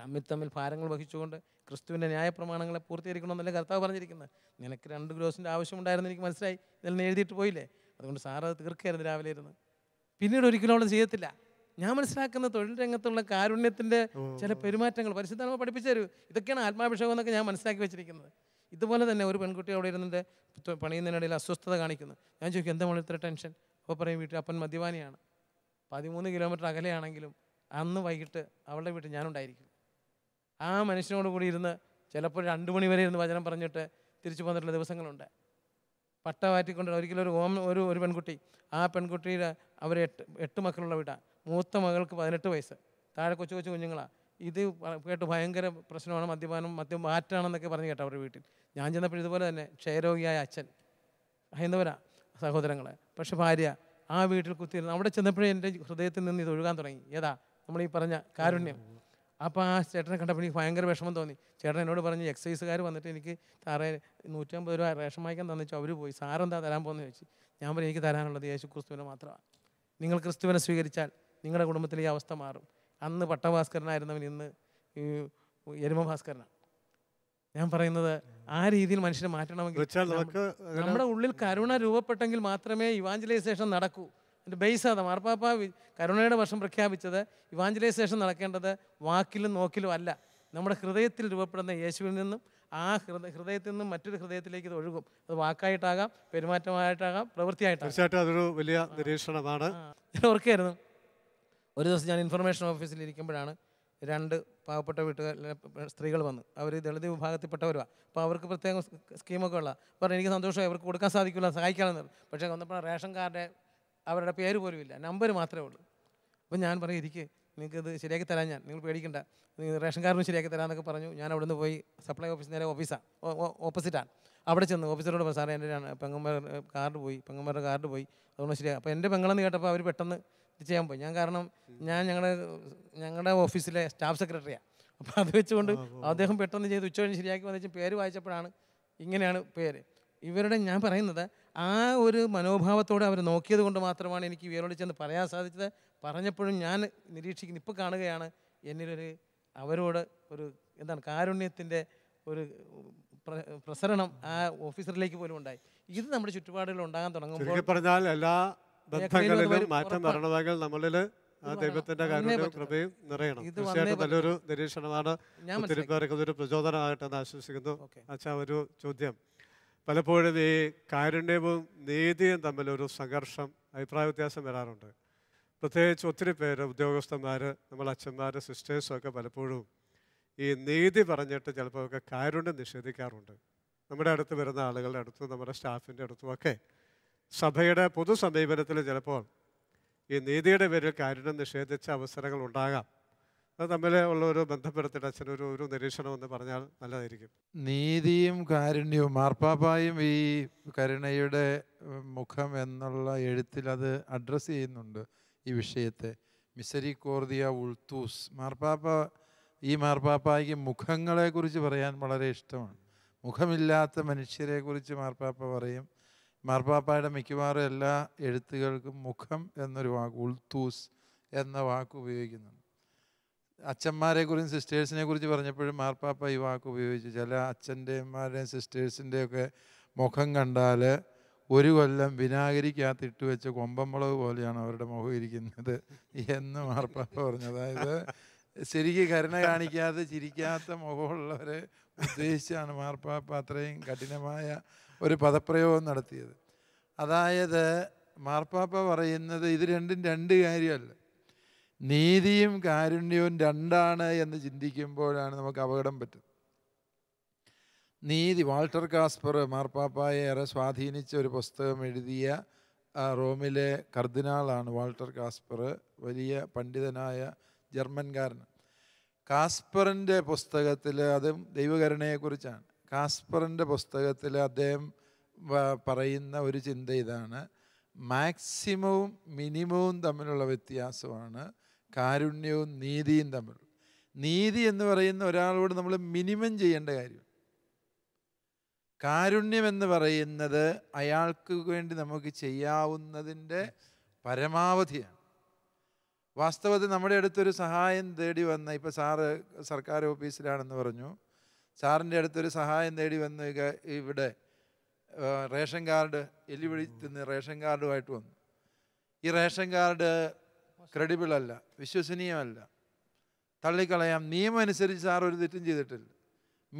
തമ്മിൽ തമ്മിൽ ഭാരങ്ങൾ വഹിച്ചുകൊണ്ട് ക്രിസ്തുവിൻ്റെ ന്യായപ്രമാണങ്ങളെ പൂർത്തീകരിക്കണമെന്നല്ലേ കർത്താവ് പറഞ്ഞിരിക്കുന്നത് നിനക്ക് രണ്ട് ഗ്രോസിൻ്റെ ആവശ്യമുണ്ടായിരുന്നു എനിക്ക് മനസ്സിലായി ഇതെല്ലാം എഴുതിയിട്ട് പോയില്ലേ അതുകൊണ്ട് സാറ് തീർക്കായിരുന്നു രാവിലെ ഇരുന്ന് പിന്നീട് ഒരിക്കലും അവൾ ചെയ്യത്തില്ല ഞാൻ മനസ്സിലാക്കുന്ന തൊഴിൽ രംഗത്തുള്ള കാരുണ്യത്തിൻ്റെ ചില പെരുമാറ്റങ്ങൾ പരിശുദ്ധ പഠിപ്പിച്ചു തരൂ ഇതൊക്കെയാണ് ആത്മാഭിഷേകം എന്നൊക്കെ ഞാൻ മനസ്സിലാക്കി വെച്ചിരിക്കുന്നത് ഇതുപോലെ തന്നെ ഒരു പെൺകുട്ടി അവിടെ ഇരുന്നിൻ്റെ പണിയുന്നതിനിടയിൽ അസ്വസ്ഥത കാണിക്കുന്നു ഞാൻ ചോദിക്കും എന്താ മോളിൽ ഇത്ര ടെൻഷൻ അപ്പോൾ പറയും വീട്ടിൽ അപ്പൻ മദ്യപാനിയാണ് പതിമൂന്ന് കിലോമീറ്റർ അകലെയാണെങ്കിലും അന്ന് വൈകിട്ട് അവളുടെ വീട്ടിൽ ഞാനുണ്ടായിരിക്കും ആ മനുഷ്യനോട് കൂടി ഇരുന്ന് ചിലപ്പോൾ രണ്ട് മണി വരെ ഇരുന്ന് വചനം പറഞ്ഞിട്ട് തിരിച്ചു പോന്നിട്ടുള്ള ദിവസങ്ങളുണ്ട് പട്ട മാറ്റിക്കൊണ്ട് ഒരിക്കലും ഒരു ഓം ഒരു ഒരു പെൺകുട്ടി ആ പെൺകുട്ടിയുടെ അവർ എട്ട് എട്ട് മക്കളുള്ള വീടാണ് മൂത്ത മകൾക്ക് പതിനെട്ട് വയസ്സ് താഴെ കൊച്ചു കൊച്ചു കുഞ്ഞുങ്ങളാണ് ഇത് കേട്ട് ഭയങ്കര പ്രശ്നമാണ് മദ്യപാനം മദ്യം മാറ്റാണെന്നൊക്കെ പറഞ്ഞ് കേട്ടോ അവരുടെ വീട്ടിൽ ഞാൻ ചെന്നപ്പോൾ ഇതുപോലെ തന്നെ ക്ഷയരോഗിയായ അച്ഛൻ ഹൈന്ദവരാ സഹോദരങ്ങളെ പക്ഷെ ഭാര്യ ആ വീട്ടിൽ കുത്തിയിരുന്നു അവിടെ ചെന്നപ്പോഴേ എൻ്റെ ഹൃദയത്തിൽ നിന്ന് ഇത് ഒഴുകാൻ തുടങ്ങി ഏതാ നമ്മൾ ഈ പറഞ്ഞ കാരുണ്യം അപ്പോൾ ആ ചേട്ടനെ കണ്ടപ്പോൾ എനിക്ക് ഭയങ്കര വിഷമം തോന്നി ചേട്ടൻ എന്നോട് പറഞ്ഞ് എക്സൈസുകാർ വന്നിട്ട് എനിക്ക് സാറേ നൂറ്റമ്പത് രൂപ റേഷൻ തന്നു വെച്ചാൽ അവർ പോയി സാറെന്താ തരാൻ പോകുന്നത് ചോദിച്ചു ഞാൻ പറഞ്ഞു എനിക്ക് തരാനുള്ളത് യേശു ക്രിസ്തുവിനെ മാത്രമാണ് നിങ്ങൾ ക്രിസ്തുവിനെ സ്വീകരിച്ചാൽ നിങ്ങളുടെ കുടുംബത്തിലെ ഈ അവസ്ഥ മാറും അന്ന് പട്ടഭാസ്കരനായിരുന്നവൻ ഇന്ന് ഈ എരുമഭാസ്കരനാണ് ഞാൻ പറയുന്നത് ആ രീതിയിൽ മനുഷ്യനെ മാറ്റണമെങ്കിൽ നമ്മുടെ ഉള്ളിൽ കരുണ രൂപപ്പെട്ടെങ്കിൽ മാത്രമേ ഇവാഞ്ചലൈസേഷൻ നടക്കൂ അതിൻ്റെ ബേസാണ് മാർപ്പാപ്പ കരുണയുടെ വർഷം പ്രഖ്യാപിച്ചത് ഇവാഞ്ചലൈസേഷൻ നടക്കേണ്ടത് വാക്കിലും നോക്കിലും അല്ല നമ്മുടെ ഹൃദയത്തിൽ രൂപപ്പെടുന്ന യേശുവിൽ നിന്നും ആ ഹൃദയ ഹൃദയത്തിൽ നിന്നും മറ്റൊരു ഹൃദയത്തിലേക്ക് ഇത് ഒഴുകും അത് വാക്കായിട്ടാകാം പെരുമാറ്റമായിട്ടാകാം പ്രവൃത്തിയായിട്ടാകാം തീർച്ചയായിട്ടും അതൊരു വലിയ നിരീക്ഷണമാണ് ഞാൻ ഓർക്കായിരുന്നു ഒരു ദിവസം ഞാൻ ഇൻഫർമേഷൻ ഓഫീസിൽ ഇരിക്കുമ്പോഴാണ് രണ്ട് പാവപ്പെട്ട വീട്ടുകാർ സ്ത്രീകൾ വന്നു അവർ ദളിത് വിഭാഗത്തിൽപ്പെട്ടവരുമാണ് അപ്പോൾ അവർക്ക് പ്രത്യേകം സ്കീമൊക്കെ ഉള്ള പറഞ്ഞു എനിക്ക് സന്തോഷമായി അവർക്ക് കൊടുക്കാൻ സാധിക്കില്ല സഹായിക്കാമെന്ന് പക്ഷേ വന്നപ്പോൾ റേഷൻ കാർഡ് അവരുടെ പേര് പോലും ഇല്ല നമ്പർ മാത്രമേ ഉള്ളൂ അപ്പം ഞാൻ പറയും ഇരിക്കേ നിങ്ങൾക്കത് ശരിയാക്കി തരാം ഞാൻ നിങ്ങൾ പേടിക്കണ്ട റേഷൻ കാർഡിന് ശരിയാക്കി തരാമെന്നൊക്കെ പറഞ്ഞു ഞാൻ അവിടുന്ന് പോയി സപ്ലൈ ഓഫീസ് നേരെ ഓഫീസാണ് ഓപ്പോസിറ്റാണ് അവിടെ ചെന്ന് ഓഫീസറോട് പറഞ്ഞു സാറേ എൻ്റെ പെങ്ങന്മാർ കാർഡ് പോയി പെങ്ങന്മാരുടെ കാർഡ് പോയി അതുകൊണ്ട് ശരിയാ അപ്പോൾ എൻ്റെ പെങ്ങളെന്ന് കേട്ടപ്പോൾ അവർ പെട്ടെന്ന് ഇത് ചെയ്യാൻ പോയി ഞാൻ കാരണം ഞാൻ ഞങ്ങളുടെ ഞങ്ങളുടെ ഓഫീസിലെ സ്റ്റാഫ് സെക്രട്ടറിയാണ് അപ്പോൾ അത് വെച്ചുകൊണ്ട് അദ്ദേഹം പെട്ടെന്ന് ചെയ്ത് ഉച്ചകഴിഞ്ഞ് ശരിയാക്കി വന്നു പേര് വായിച്ചപ്പോഴാണ് ഇങ്ങനെയാണ് പേര് ഇവരുടെ ഞാൻ പറയുന്നത് ആ ഒരു മനോഭാവത്തോടെ അവർ നോക്കിയത് കൊണ്ട് മാത്രമാണ് എനിക്ക് ഇവരോട് ചെന്ന് പറയാൻ സാധിച്ചത് പറഞ്ഞപ്പോഴും ഞാൻ നിരീക്ഷിക്കുന്ന ഇപ്പോൾ കാണുകയാണ് എന്നിലൊരു അവരോട് ഒരു എന്താണ് കാരുണ്യത്തിൻ്റെ ഒരു പ്രസരണം ആ ഓഫീസറിലേക്ക് പോലും ഉണ്ടായി ഇത് നമ്മുടെ ചുറ്റുപാടുകൾ ഉണ്ടാകാൻ തുടങ്ങുമ്പോൾ പറഞ്ഞാൽ എല്ലാ ബന്ധങ്ങളിലും മാറ്റം വരണമെങ്കിൽ നമ്മളിൽ ആ ദൈവത്തിന്റെ കാരുണ്യവും കൃപയും നിറയണം തീർച്ചയായിട്ടും നല്ലൊരു നിരീക്ഷണമാണ് ഒത്തിരി പേർക്ക് ഇതൊരു പ്രചോദനമാകട്ടെ ആശ്വസിക്കുന്നു അച്ഛാ ഒരു ചോദ്യം പലപ്പോഴും ഈ കാരുണ്യവും നീതിയും തമ്മിൽ സംഘർഷം അഭിപ്രായ വ്യത്യാസം വരാറുണ്ട് പ്രത്യേകിച്ച് ഒത്തിരി പേര് ഉദ്യോഗസ്ഥന്മാർ നമ്മൾ അച്ഛന്മാർ സിസ്റ്റേഴ്സൊക്കെ പലപ്പോഴും ഈ നീതി പറഞ്ഞിട്ട് ചിലപ്പോൾ ഒക്കെ കാരുണ്യം നിഷേധിക്കാറുണ്ട് നമ്മുടെ അടുത്ത് വരുന്ന ആളുകളുടെ അടുത്തും നമ്മുടെ സ്റ്റാഫിൻ്റെ അടുത്തും ഒക്കെ സഭയുടെ പൊതു സമീപനത്തിൽ ചിലപ്പോൾ ഈ നീതിയുടെ പേരിൽ കാരുണ്യം നിഷേധിച്ച അവസരങ്ങൾ ഉണ്ടാകാം അത് തമ്മിൽ ഉള്ള ഒരു ബന്ധപ്പെടുത്തിട്ട് അച്ഛൻ ഒരു ഒരു നിരീക്ഷണം എന്ന് പറഞ്ഞാൽ നല്ലതായിരിക്കും നീതിയും കാരുണ്യവും മാർപ്പാപ്പായും ഈ കരുണയുടെ മുഖം എന്നുള്ള എഴുത്തിൽ അത് അഡ്രസ്സ് ചെയ്യുന്നുണ്ട് ഈ വിഷയത്തെ മിസരി കോർദിയ ഉൾത്തൂസ് മാർപ്പാപ്പ ഈ മാർപ്പാപ്പായ്ക്ക് മുഖങ്ങളെക്കുറിച്ച് പറയാൻ വളരെ ഇഷ്ടമാണ് മുഖമില്ലാത്ത മനുഷ്യരെക്കുറിച്ച് മാർപ്പാപ്പ പറയും മാർപ്പാപ്പായുടെ മിക്കവാറും എല്ലാ എഴുത്തുകൾക്കും മുഖം എന്നൊരു വാക്ക് ഉൾത്തൂസ് എന്ന വാക്ക് ഉപയോഗിക്കുന്നുണ്ട് അച്ഛന്മാരെ കുറിച്ചും സിസ്റ്റേഴ്സിനെ കുറിച്ച് പറഞ്ഞപ്പോഴും മാർപ്പാപ്പ ഈ വാക്ക് ഉപയോഗിച്ചു ചില അച്ഛൻ്റെമാരുടെയും സിസ്റ്റേഴ്സിൻ്റെയൊക്കെ മുഖം കണ്ടാൽ ഒരു കൊല്ലം വിനാഗിരിക്കകത്ത് ഇട്ട് വെച്ച കൊമ്പമ്പളവ് പോലെയാണ് അവരുടെ മുഖം ഇരിക്കുന്നത് എന്ന് മാർപ്പാപ്പ പറഞ്ഞു അതായത് ശരിക്ക് കരുണ കാണിക്കാതെ ചിരിക്കാത്ത മുഖമുള്ളവരെ ഉദ്ദേശിച്ചാണ് മാർപ്പാപ്പ അത്രയും കഠിനമായ ഒരു പദപ്രയോഗം നടത്തിയത് അതായത് മാർപ്പാപ്പ പറയുന്നത് ഇത് രണ്ടും രണ്ട് കാര്യമല്ല നീതിയും കാരുണ്യവും രണ്ടാണ് എന്ന് ചിന്തിക്കുമ്പോഴാണ് നമുക്ക് അപകടം പറ്റുന്നത് നീതി വാൾട്ടർ കാസ്പർ മാർപ്പാപ്പായെ ഏറെ സ്വാധീനിച്ച ഒരു പുസ്തകം എഴുതിയ റോമിലെ കർദിനാളാണ് വാൾട്ടർ കാസ്പർ വലിയ പണ്ഡിതനായ ജർമ്മൻകാരനാണ് കാസ്പറിൻ്റെ പുസ്തകത്തിൽ അതും ദൈവകരുണയെക്കുറിച്ചാണ് കാസ്പറിൻ്റെ പുസ്തകത്തിൽ അദ്ദേഹം പറയുന്ന ഒരു ചിന്ത ഇതാണ് മാക്സിമവും മിനിമവും തമ്മിലുള്ള വ്യത്യാസമാണ് കാരുണ്യവും നീതിയും തമ്മിൽ നീതി എന്ന് പറയുന്ന ഒരാളോട് നമ്മൾ മിനിമം ചെയ്യേണ്ട കാര്യം കാരുണ്യം എന്ന് പറയുന്നത് അയാൾക്ക് വേണ്ടി നമുക്ക് ചെയ്യാവുന്നതിൻ്റെ പരമാവധിയാണ് വാസ്തവത്തിൽ നമ്മുടെ അടുത്തൊരു സഹായം തേടി വന്ന ഇപ്പോൾ സാറ് സർക്കാർ ഓഫീസിലാണെന്ന് പറഞ്ഞു സാറിൻ്റെ അടുത്തൊരു സഹായം തേടി വന്ന് ഇവിടെ റേഷൻ കാർഡ് എലിവിളിത്തുന്ന റേഷൻ കാർഡുമായിട്ട് വന്നു ഈ റേഷൻ കാർഡ് ക്രെഡിബിൾ അല്ല വിശ്വസനീയമല്ല തള്ളിക്കളയാം നിയമം അനുസരിച്ച് സാർ ഒരു തെറ്റും ചെയ്തിട്ടില്ല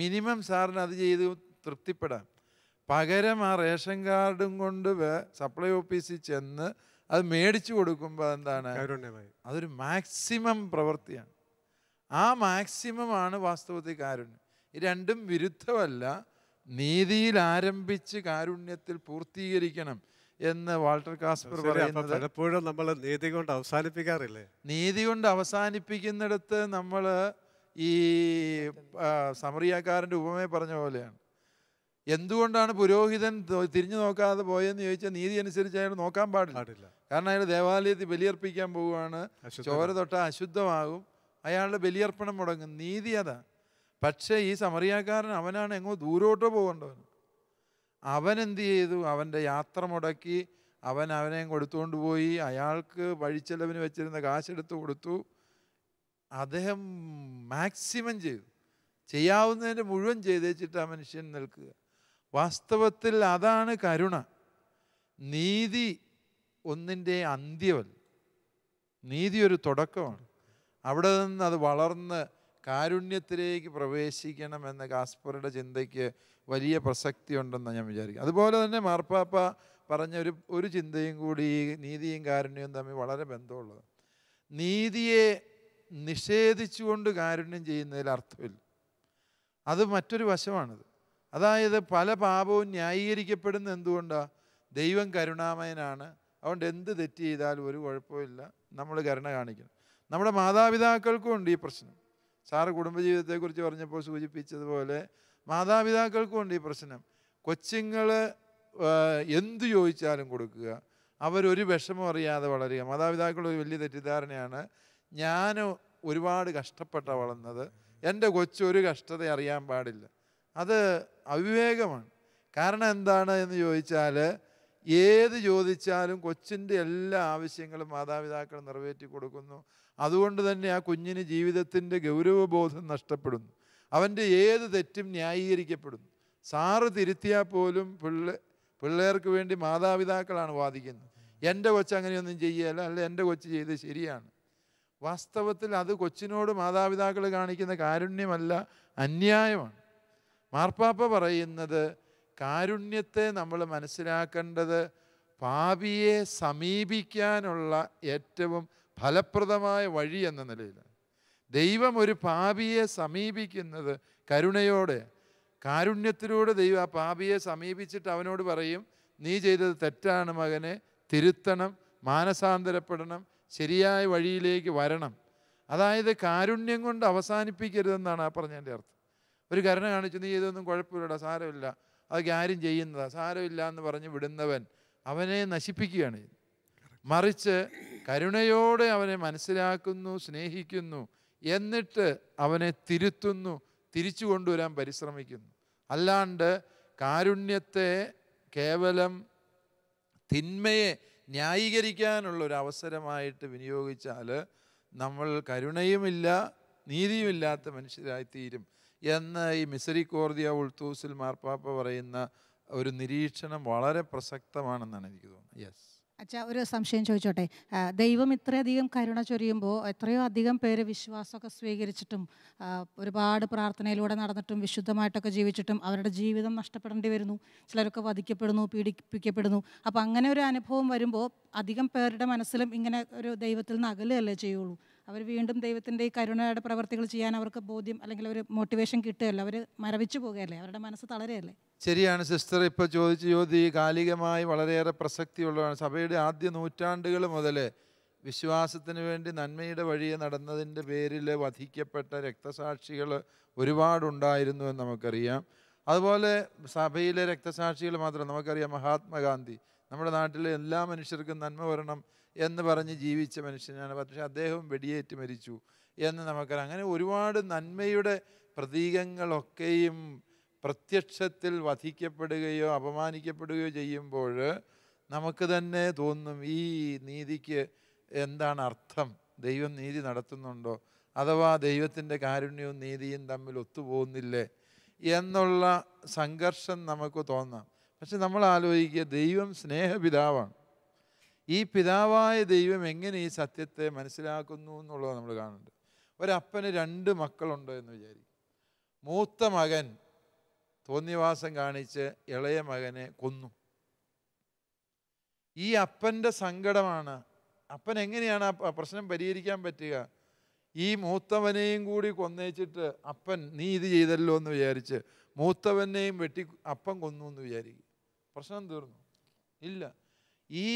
മിനിമം സാറിന് അത് ചെയ്ത് തൃപ്തിപ്പെടാം പകരം ആ റേഷൻ കാർഡും കൊണ്ട് സപ്ലൈ ഓഫീസിൽ ചെന്ന് അത് മേടിച്ചു കൊടുക്കുമ്പോൾ എന്താണ് അതൊരു മാക്സിമം പ്രവൃത്തിയാണ് ആ മാക്സിമം ആണ് വാസ്തവത്തിൽ കാരുണ്യം രണ്ടും വിരുദ്ധമല്ല നീതിയിൽ ആരംഭിച്ച് കാരുണ്യത്തിൽ പൂർത്തീകരിക്കണം എന്ന് വാൾട്ടർ കാസ്പർ പറയുന്നത് പലപ്പോഴും നമ്മൾ നീതി കൊണ്ട് അവസാനിപ്പിക്കാറില്ലേ നീതി കൊണ്ട് അവസാനിപ്പിക്കുന്നിടത്ത് നമ്മൾ ഈ സമറിയാക്കാരൻ്റെ ഉപമയെ പറഞ്ഞ പോലെയാണ് എന്തുകൊണ്ടാണ് പുരോഹിതൻ തിരിഞ്ഞു നോക്കാതെ പോയെന്ന് ചോദിച്ചാൽ നീതി അനുസരിച്ച് അയാൾ നോക്കാൻ പാടില്ല കാരണം അയാൾ ദേവാലയത്തിൽ ബലിയർപ്പിക്കാൻ പോവുകയാണ് ചോര തൊട്ട അശുദ്ധമാകും അയാളുടെ ബലിയർപ്പണം മുടങ്ങും നീതി അതാ പക്ഷേ ഈ സമറിയാക്കാരൻ അവനാണ് എങ്ങോ ദൂരോട്ടോ പോകേണ്ടവൻ അവൻ എന്ത് ചെയ്തു അവൻ്റെ യാത്ര മുടക്കി അവൻ അവനെ കൊടുത്തുകൊണ്ട് പോയി അയാൾക്ക് വഴിച്ചെലവിന് വെച്ചിരുന്ന കാശെടുത്ത് കൊടുത്തു അദ്ദേഹം മാക്സിമം ചെയ്തു ചെയ്യാവുന്നതിൻ്റെ മുഴുവൻ ചെയ്തേച്ചിട്ട് ആ മനുഷ്യൻ നിൽക്കുക വാസ്തവത്തിൽ അതാണ് കരുണ നീതി ഒന്നിൻ്റെ അന്ത്യമല്ല നീതി ഒരു തുടക്കമാണ് അവിടെ നിന്ന് അത് വളർന്ന് കാരുണ്യത്തിലേക്ക് പ്രവേശിക്കണം എന്ന കാസ്പറുടെ ചിന്തയ്ക്ക് വലിയ പ്രസക്തിയുണ്ടെന്ന് ഞാൻ വിചാരിക്കും അതുപോലെ തന്നെ മാർപ്പാപ്പ പറഞ്ഞ ഒരു ഒരു ചിന്തയും കൂടി നീതിയും കാരുണ്യവും തമ്മിൽ വളരെ ബന്ധമുള്ളത് നീതിയെ നിഷേധിച്ചുകൊണ്ട് കാരുണ്യം ചെയ്യുന്നതിൽ അർത്ഥമില്ല അത് മറ്റൊരു വശമാണിത് അതായത് പല പാപവും ന്യായീകരിക്കപ്പെടുന്ന എന്തുകൊണ്ടാണ് ദൈവം കരുണാമയനാണ് അതുകൊണ്ട് എന്ത് തെറ്റ് ചെയ്താലും ഒരു കുഴപ്പമില്ല നമ്മൾ കരുണ കാണിക്കണം നമ്മുടെ മാതാപിതാക്കൾക്കും ഉണ്ട് ഈ പ്രശ്നം സാറ് കുടുംബജീവിതത്തെക്കുറിച്ച് പറഞ്ഞപ്പോൾ സൂചിപ്പിച്ചതുപോലെ മാതാപിതാക്കൾക്കുമുണ്ട് ഈ പ്രശ്നം കൊച്ചുങ്ങൾ എന്ത് ചോദിച്ചാലും കൊടുക്കുക അവരൊരു വിഷമം അറിയാതെ വളരുക മാതാപിതാക്കളുടെ ഒരു വലിയ തെറ്റിദ്ധാരണയാണ് ഞാൻ ഒരുപാട് കഷ്ടപ്പെട്ട വളർന്നത് എൻ്റെ കൊച്ചൊരു കഷ്ടത അറിയാൻ പാടില്ല അത് അവിവേകമാണ് കാരണം എന്താണ് എന്ന് ചോദിച്ചാൽ ഏത് ചോദിച്ചാലും കൊച്ചിൻ്റെ എല്ലാ ആവശ്യങ്ങളും മാതാപിതാക്കൾ നിറവേറ്റി കൊടുക്കുന്നു അതുകൊണ്ട് തന്നെ ആ കുഞ്ഞിന് ജീവിതത്തിൻ്റെ ഗൗരവബോധം നഷ്ടപ്പെടുന്നു അവൻ്റെ ഏത് തെറ്റും ന്യായീകരിക്കപ്പെടുന്നു സാറ് തിരുത്തിയാൽ പോലും പിള്ളേ പിള്ളേർക്ക് വേണ്ടി മാതാപിതാക്കളാണ് വാദിക്കുന്നത് എൻ്റെ കൊച്ച് അങ്ങനെയൊന്നും ചെയ്യല്ല അല്ല എൻ്റെ കൊച്ച് ചെയ്ത് ശരിയാണ് വാസ്തവത്തിൽ അത് കൊച്ചിനോട് മാതാപിതാക്കൾ കാണിക്കുന്ന കാരുണ്യമല്ല അന്യായമാണ് മാർപ്പാപ്പ പറയുന്നത് കാരുണ്യത്തെ നമ്മൾ മനസ്സിലാക്കേണ്ടത് പാപിയെ സമീപിക്കാനുള്ള ഏറ്റവും ഫലപ്രദമായ വഴി എന്ന നിലയിൽ ദൈവം ഒരു പാപിയെ സമീപിക്കുന്നത് കരുണയോടെ കാരുണ്യത്തിലൂടെ ദൈവം ആ പാപിയെ സമീപിച്ചിട്ട് അവനോട് പറയും നീ ചെയ്തത് തെറ്റാണ് മകനെ തിരുത്തണം മാനസാന്തരപ്പെടണം ശരിയായ വഴിയിലേക്ക് വരണം അതായത് കാരുണ്യം കൊണ്ട് അവസാനിപ്പിക്കരുതെന്നാണ് ആ പറഞ്ഞതിൻ്റെ അർത്ഥം ഒരു കരുണ കാണിച്ചു നീ ഇതൊന്നും കുഴപ്പമില്ലടാ സാരമില്ല അതൊക്കെ ആരും ചെയ്യുന്നതാ സാരമില്ല എന്ന് പറഞ്ഞ് വിടുന്നവൻ അവനെ നശിപ്പിക്കുകയാണ് മറിച്ച് കരുണയോടെ അവനെ മനസ്സിലാക്കുന്നു സ്നേഹിക്കുന്നു എന്നിട്ട് അവനെ തിരുത്തുന്നു തിരിച്ചു കൊണ്ടുവരാൻ പരിശ്രമിക്കുന്നു അല്ലാണ്ട് കാരുണ്യത്തെ കേവലം തിന്മയെ ന്യായീകരിക്കാനുള്ള ഒരു അവസരമായിട്ട് വിനിയോഗിച്ചാൽ നമ്മൾ കരുണയുമില്ല നീതിയുമില്ലാത്ത മനുഷ്യരായിത്തീരും എന്ന് ഈ മിസറിക്കോർദിയ ഉൾത്തൂസിൽ മാർപ്പാപ്പ പറയുന്ന ഒരു നിരീക്ഷണം വളരെ പ്രസക്തമാണെന്നാണ് എനിക്ക് തോന്നുന്നത് യെസ് അച്ഛാ ഒരു സംശയം ചോദിച്ചോട്ടെ ദൈവം ഇത്രയധികം കരുണ ചൊരിയുമ്പോൾ എത്രയോ അധികം പേര് വിശ്വാസമൊക്കെ സ്വീകരിച്ചിട്ടും ഒരുപാട് പ്രാർത്ഥനയിലൂടെ നടന്നിട്ടും വിശുദ്ധമായിട്ടൊക്കെ ജീവിച്ചിട്ടും അവരുടെ ജീവിതം നഷ്ടപ്പെടേണ്ടി വരുന്നു ചിലരൊക്കെ വധിക്കപ്പെടുന്നു പീഡിപ്പിക്കപ്പെടുന്നു അപ്പോൾ അങ്ങനെ ഒരു അനുഭവം വരുമ്പോൾ അധികം പേരുടെ മനസ്സിലും ഇങ്ങനെ ഒരു ദൈവത്തിൽ നിന്ന് അകലുകയല്ലേ ചെയ്യുള്ളൂ അവർ വീണ്ടും ദൈവത്തിൻ്റെ ഈ കരുണയുടെ പ്രവർത്തികൾ ചെയ്യാൻ അവർക്ക് ബോധ്യം അല്ലെങ്കിൽ അവർ മോട്ടിവേഷൻ കിട്ടുകയല്ല അവർ മരവിച്ചു പോകുകയല്ലേ അവരുടെ മനസ്സ് തളരുകയല്ലേ ശരിയാണ് സിസ്റ്റർ ഇപ്പോൾ ചോദിച്ച ചോദ്യം ഈ കാലികമായി വളരെയേറെ പ്രസക്തിയുള്ളതാണ് സഭയുടെ ആദ്യ നൂറ്റാണ്ടുകൾ മുതൽ വിശ്വാസത്തിന് വേണ്ടി നന്മയുടെ വഴിയെ നടന്നതിൻ്റെ പേരിൽ വധിക്കപ്പെട്ട രക്തസാക്ഷികൾ ഒരുപാടുണ്ടായിരുന്നു എന്ന് നമുക്കറിയാം അതുപോലെ സഭയിലെ രക്തസാക്ഷികൾ മാത്രം നമുക്കറിയാം മഹാത്മാഗാന്ധി നമ്മുടെ നാട്ടിലെ എല്ലാ മനുഷ്യർക്കും നന്മ വരണം എന്ന് പറഞ്ഞ് ജീവിച്ച മനുഷ്യനാണ് പക്ഷേ അദ്ദേഹവും വെടിയേറ്റ് മരിച്ചു എന്ന് നമുക്കറിയാം അങ്ങനെ ഒരുപാട് നന്മയുടെ പ്രതീകങ്ങളൊക്കെയും പ്രത്യക്ഷത്തിൽ വധിക്കപ്പെടുകയോ അപമാനിക്കപ്പെടുകയോ ചെയ്യുമ്പോൾ നമുക്ക് തന്നെ തോന്നും ഈ നീതിക്ക് എന്താണ് അർത്ഥം ദൈവം നീതി നടത്തുന്നുണ്ടോ അഥവാ ദൈവത്തിൻ്റെ കാരുണ്യവും നീതിയും തമ്മിൽ ഒത്തുപോകുന്നില്ലേ എന്നുള്ള സംഘർഷം നമുക്ക് തോന്നാം പക്ഷെ നമ്മൾ ആലോചിക്കുക ദൈവം സ്നേഹപിതാവാണ് ഈ പിതാവായ ദൈവം എങ്ങനെ ഈ സത്യത്തെ മനസ്സിലാക്കുന്നു എന്നുള്ളത് നമ്മൾ കാണുന്നുണ്ട് ഒരപ്പന് രണ്ട് മക്കളുണ്ട് എന്ന് വിചാരിക്കും മൂത്ത മകൻ തോന്നിവാസം കാണിച്ച് ഇളയ മകനെ കൊന്നു ഈ അപ്പൻ്റെ സങ്കടമാണ് അപ്പൻ എങ്ങനെയാണ് ആ പ്രശ്നം പരിഹരിക്കാൻ പറ്റുക ഈ മൂത്തവനെയും കൂടി കൊന്നേച്ചിട്ട് അപ്പൻ നീ ഇത് ചെയ്തല്ലോ എന്ന് വിചാരിച്ച് മൂത്തവനെയും വെട്ടി അപ്പൻ കൊന്നു എന്ന് വിചാരിക്കും പ്രശ്നം തീർന്നു ഇല്ല ഈ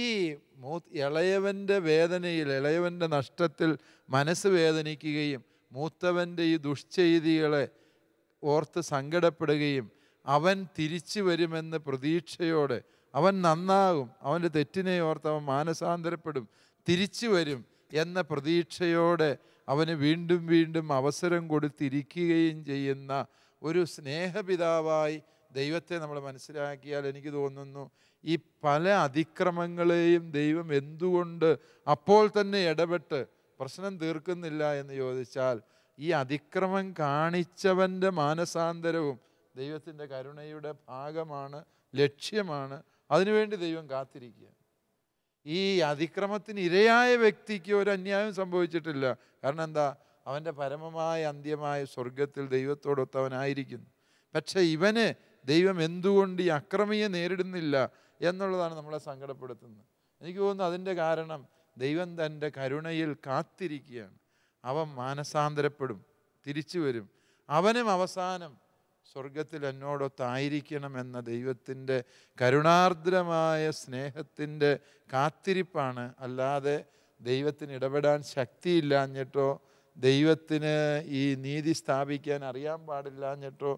മൂ ഇളയവൻ്റെ വേദനയിൽ ഇളയവൻ്റെ നഷ്ടത്തിൽ മനസ്സ് വേദനിക്കുകയും മൂത്തവൻ്റെ ഈ ദുഷ്ചെയ്തികളെ ഓർത്ത് സങ്കടപ്പെടുകയും അവൻ തിരിച്ചു വരുമെന്ന് പ്രതീക്ഷയോടെ അവൻ നന്നാകും അവൻ്റെ തെറ്റിനെ ഓർത്ത് അവൻ മാനസാന്തരപ്പെടും തിരിച്ചു വരും എന്ന പ്രതീക്ഷയോടെ അവന് വീണ്ടും വീണ്ടും അവസരം കൊടുത്തിരിക്കുകയും ചെയ്യുന്ന ഒരു സ്നേഹപിതാവായി ദൈവത്തെ നമ്മൾ മനസ്സിലാക്കിയാൽ എനിക്ക് തോന്നുന്നു ഈ പല അതിക്രമങ്ങളെയും ദൈവം എന്തുകൊണ്ട് അപ്പോൾ തന്നെ ഇടപെട്ട് പ്രശ്നം തീർക്കുന്നില്ല എന്ന് ചോദിച്ചാൽ ഈ അതിക്രമം കാണിച്ചവൻ്റെ മാനസാന്തരവും ദൈവത്തിൻ്റെ കരുണയുടെ ഭാഗമാണ് ലക്ഷ്യമാണ് അതിനുവേണ്ടി ദൈവം കാത്തിരിക്കുക ഈ അതിക്രമത്തിന് ഇരയായ വ്യക്തിക്ക് ഒരു അന്യായം സംഭവിച്ചിട്ടില്ല കാരണം എന്താ അവൻ്റെ പരമമായ അന്ത്യമായ സ്വർഗത്തിൽ ദൈവത്തോടൊത്തവനായിരിക്കുന്നു പക്ഷേ ഇവന് ദൈവം എന്തുകൊണ്ട് ഈ അക്രമിയെ നേരിടുന്നില്ല എന്നുള്ളതാണ് നമ്മളെ സങ്കടപ്പെടുത്തുന്നത് എനിക്ക് തോന്നുന്നു അതിൻ്റെ കാരണം ദൈവം തൻ്റെ കരുണയിൽ കാത്തിരിക്കുകയാണ് അവൻ മാനസാന്തരപ്പെടും തിരിച്ചു വരും അവനും അവസാനം സ്വർഗത്തിൽ എന്ന ദൈവത്തിൻ്റെ കരുണാർദ്രമായ സ്നേഹത്തിൻ്റെ കാത്തിരിപ്പാണ് അല്ലാതെ ദൈവത്തിന് ഇടപെടാൻ ശക്തിയില്ലാഞ്ഞിട്ടോ ദൈവത്തിന് ഈ നീതി സ്ഥാപിക്കാൻ അറിയാൻ പാടില്ലാഞ്ഞിട്ടോ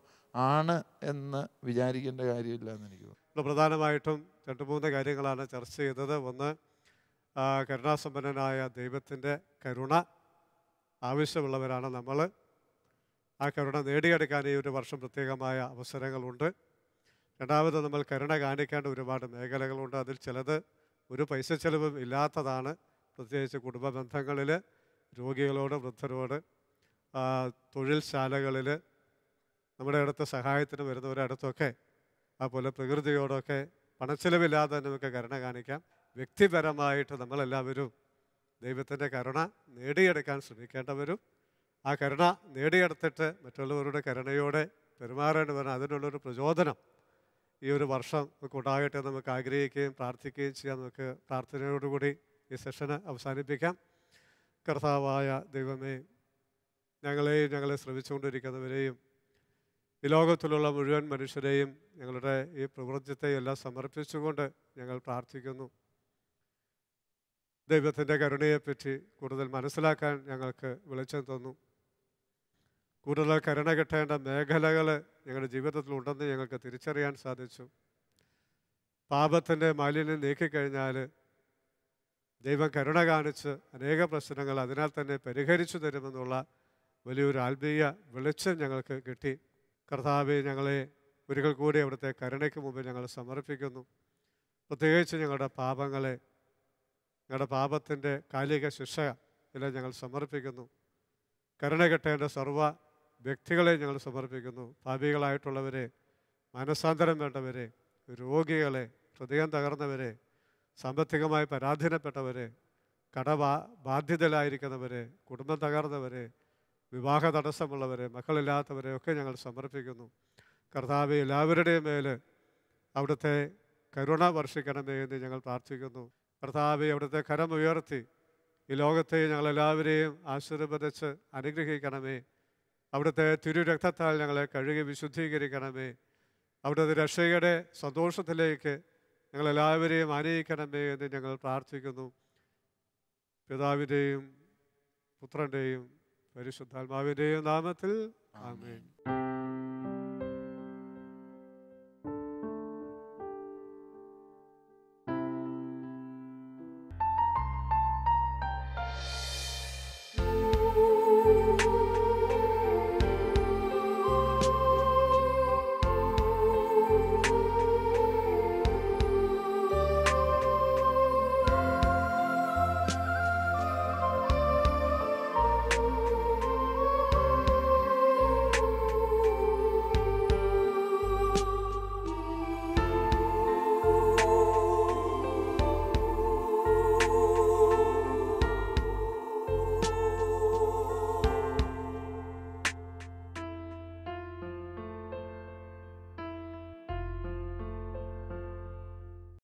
ആണ് എന്ന് വിചാരിക്കേണ്ട കാര്യമില്ല എന്ന് എനിക്ക് തോന്നുന്നു ഇന്ന് പ്രധാനമായിട്ടും രണ്ട് മൂന്ന് കാര്യങ്ങളാണ് ചർച്ച ചെയ്തത് ഒന്ന് കരുണാസമ്പന്നനായ ദൈവത്തിൻ്റെ കരുണ ആവശ്യമുള്ളവരാണ് നമ്മൾ ആ കരുണ നേടിയെടുക്കാൻ ഈ ഒരു വർഷം പ്രത്യേകമായ അവസരങ്ങളുണ്ട് രണ്ടാമത് നമ്മൾ കരുണ കാണിക്കേണ്ട ഒരുപാട് മേഖലകളുണ്ട് അതിൽ ചിലത് ഒരു പൈസ ചെലവും ഇല്ലാത്തതാണ് പ്രത്യേകിച്ച് കുടുംബ ബന്ധങ്ങളിൽ രോഗികളോട് വൃദ്ധരോട് തൊഴിൽശാലകളിൽ നമ്മുടെ അടുത്ത് സഹായത്തിന് വരുന്നവരുടെ അടുത്തൊക്കെ അതുപോലെ പ്രകൃതിയോടൊക്കെ പണച്ചെലവില്ലാതെ നമുക്ക് കരുണ കാണിക്കാം വ്യക്തിപരമായിട്ട് നമ്മളെല്ലാവരും ദൈവത്തിൻ്റെ കരുണ നേടിയെടുക്കാൻ ശ്രമിക്കേണ്ടവരും ആ കരുണ നേടിയെടുത്തിട്ട് മറ്റുള്ളവരുടെ കരുണയോടെ പെരുമാറേണ്ടവരും അതിനുള്ളൊരു പ്രചോദനം ഈ ഒരു വർഷം നമുക്ക് ഉണ്ടാകട്ടെ നമുക്ക് ആഗ്രഹിക്കുകയും പ്രാർത്ഥിക്കുകയും ചെയ്യാം നമുക്ക് പ്രാർത്ഥനയോടുകൂടി ഈ സെഷന് അവസാനിപ്പിക്കാം കർത്താവായ ദൈവമേ ഞങ്ങളെയും ഞങ്ങളെ ശ്രമിച്ചുകൊണ്ടിരിക്കുന്നവരെയും ഈ ലോകത്തിലുള്ള മുഴുവൻ മനുഷ്യരെയും ഞങ്ങളുടെ ഈ പ്രപഞ്ചത്തെയെല്ലാം സമർപ്പിച്ചുകൊണ്ട് ഞങ്ങൾ പ്രാർത്ഥിക്കുന്നു ദൈവത്തിൻ്റെ കരുണയെപ്പറ്റി കൂടുതൽ മനസ്സിലാക്കാൻ ഞങ്ങൾക്ക് വെളിച്ചം തന്നു കൂടുതൽ കരുണ കിട്ടേണ്ട മേഖലകൾ ഞങ്ങളുടെ ഉണ്ടെന്ന് ഞങ്ങൾക്ക് തിരിച്ചറിയാൻ സാധിച്ചു പാപത്തിൻ്റെ മാലിന്യം നീക്കിക്കഴിഞ്ഞാൽ ദൈവം കരുണ കാണിച്ച് അനേക പ്രശ്നങ്ങൾ അതിനാൽ തന്നെ പരിഹരിച്ചു തരുമെന്നുള്ള വലിയൊരു ആത്മീയ വെളിച്ചം ഞങ്ങൾക്ക് കിട്ടി കർത്താവ് ഞങ്ങളെ ഒരിക്കൽ കൂടി അവിടുത്തെ കരുണയ്ക്ക് മുമ്പിൽ ഞങ്ങൾ സമർപ്പിക്കുന്നു പ്രത്യേകിച്ച് ഞങ്ങളുടെ പാപങ്ങളെ ഞങ്ങളുടെ പാപത്തിൻ്റെ കാലിക ശിക്ഷ ഇല്ല ഞങ്ങൾ സമർപ്പിക്കുന്നു കരുണ കെട്ടേണ്ട സർവ്വ വ്യക്തികളെ ഞങ്ങൾ സമർപ്പിക്കുന്നു പാപികളായിട്ടുള്ളവരെ മനസ്സാന്തരം വേണ്ടവരെ രോഗികളെ ഹൃദയം തകർന്നവരെ സാമ്പത്തികമായി പരാധീനപ്പെട്ടവരെ കടബാ ബാധ്യതയിലായിരിക്കുന്നവരെ കുടുംബം തകർന്നവരെ വിവാഹ തടസ്സമുള്ളവരെ മക്കളില്ലാത്തവരെ ഒക്കെ ഞങ്ങൾ സമർപ്പിക്കുന്നു കർത്താവ് എല്ലാവരുടെയും മേൽ അവിടുത്തെ കരുണ വർഷിക്കണമേ എന്ന് ഞങ്ങൾ പ്രാർത്ഥിക്കുന്നു കർത്താവ് അവിടുത്തെ കരം ഉയർത്തി ഈ ലോകത്തെ ഞങ്ങളെല്ലാവരെയും ആശീർവദിച്ച് അനുഗ്രഹിക്കണമേ അവിടുത്തെ തിരുരക്തത്താൽ ഞങ്ങളെ കഴുകി വിശുദ്ധീകരിക്കണമേ അവിടുത്തെ രക്ഷയുടെ സന്തോഷത്തിലേക്ക് ഞങ്ങളെല്ലാവരെയും ആനയിക്കണമേ എന്ന് ഞങ്ങൾ പ്രാർത്ഥിക്കുന്നു പിതാവിൻ്റെയും പുത്രൻ്റെയും പരിശുദ്ധാത്മാവിൻ്റെയും നാമത്തിൽ ആമേൻ